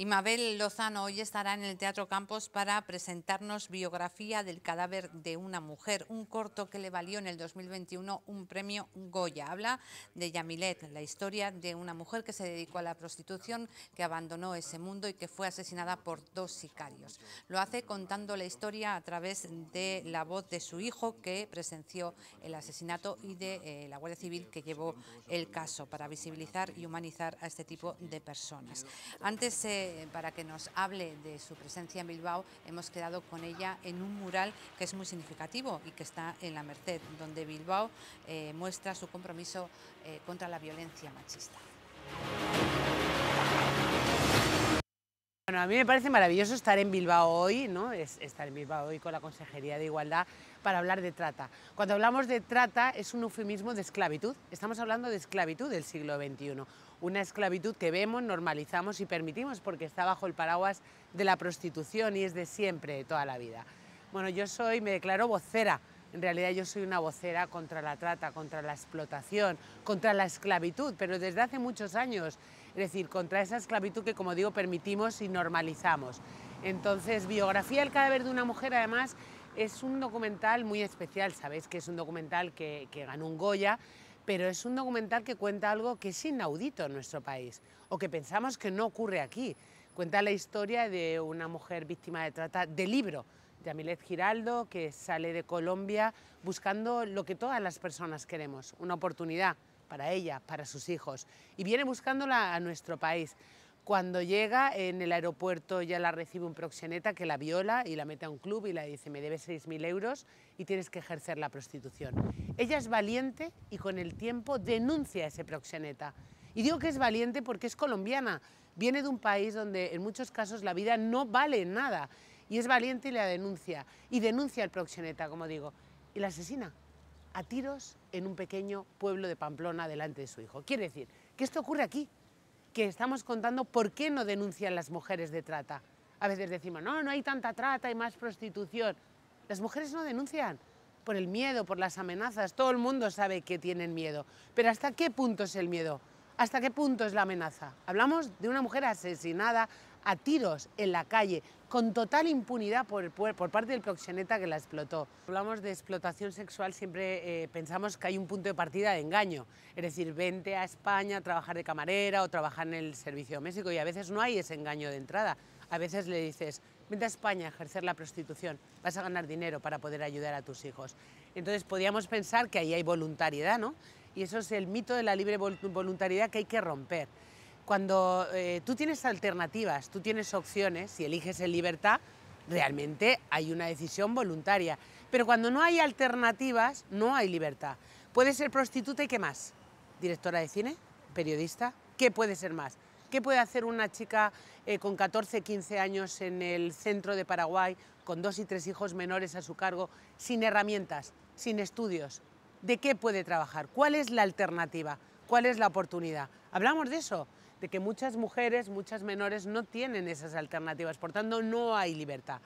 Y Mabel Lozano hoy estará en el Teatro Campos para presentarnos Biografía del cadáver de una mujer, un corto que le valió en el 2021 un premio Goya. Habla de Yamilet, la historia de una mujer que se dedicó a la prostitución, que abandonó ese mundo y que fue asesinada por dos sicarios. Lo hace contando la historia a través de la voz de su hijo que presenció el asesinato y de eh, la Guardia Civil que llevó el caso para visibilizar y humanizar a este tipo de personas. Antes eh, eh, para que nos hable de su presencia en Bilbao, hemos quedado con ella en un mural que es muy significativo y que está en la Merced, donde Bilbao eh, muestra su compromiso eh, contra la violencia machista. Bueno, a mí me parece maravilloso estar en Bilbao hoy, ¿no? estar en Bilbao hoy con la Consejería de Igualdad para hablar de trata. Cuando hablamos de trata es un eufemismo de esclavitud. Estamos hablando de esclavitud del siglo XXI. Una esclavitud que vemos, normalizamos y permitimos porque está bajo el paraguas de la prostitución y es de siempre, de toda la vida. Bueno, yo soy, me declaro vocera en realidad yo soy una vocera contra la trata, contra la explotación, contra la esclavitud, pero desde hace muchos años, es decir, contra esa esclavitud que, como digo, permitimos y normalizamos. Entonces, Biografía del cadáver de una mujer, además, es un documental muy especial, sabéis que es un documental que, que ganó un Goya, pero es un documental que cuenta algo que es inaudito en nuestro país, o que pensamos que no ocurre aquí. Cuenta la historia de una mujer víctima de trata de libro, Yamilet Giraldo, que sale de Colombia buscando lo que todas las personas queremos, una oportunidad para ella, para sus hijos, y viene buscándola a nuestro país. Cuando llega en el aeropuerto ya la recibe un proxeneta que la viola y la mete a un club y le dice, me debes 6.000 euros y tienes que ejercer la prostitución. Ella es valiente y con el tiempo denuncia a ese proxeneta. Y digo que es valiente porque es colombiana, viene de un país donde en muchos casos la vida no vale nada y es valiente y la denuncia. Y denuncia al proxeneta, como digo, y la asesina a tiros en un pequeño pueblo de Pamplona delante de su hijo. Quiere decir que esto ocurre aquí, que estamos contando por qué no denuncian las mujeres de trata. A veces decimos, no, no hay tanta trata, hay más prostitución. Las mujeres no denuncian por el miedo, por las amenazas. Todo el mundo sabe que tienen miedo. Pero ¿hasta qué punto es el miedo? ¿Hasta qué punto es la amenaza? Hablamos de una mujer asesinada, a tiros en la calle, con total impunidad por, parte del proxeneta que la explotó. Hablamos de explotación sexual, siempre eh, pensamos que hay un punto de partida de engaño, es decir, vente a España a trabajar de camarera o trabajar en el servicio doméstico y a veces no hay ese engaño de entrada. A veces le dices, vente a España a ejercer la prostitución, vas a ganar dinero para poder ayudar a tus hijos. Entonces podíamos pensar que ahí hay voluntariedad, ¿no? Y eso es el mito de la libre voluntariedad que hay que romper cuando eh, tú tienes alternativas, tú tienes opciones, si eliges en libertad, realmente hay una decisión voluntaria. Pero cuando no hay alternativas, no hay libertad. Puede ser prostituta y qué más. Directora de cine, periodista, ¿qué puede ser más? ¿Qué puede hacer una chica eh, con 14, 15 años en el centro de Paraguay, con dos y tres hijos menores a su cargo, sin herramientas, sin estudios? ¿De qué puede trabajar? ¿Cuál es la alternativa? ¿Cuál es la oportunidad? Hablamos de eso de que muchas mujeres, muchas menores no tienen esas alternativas, por tanto no hay libertad.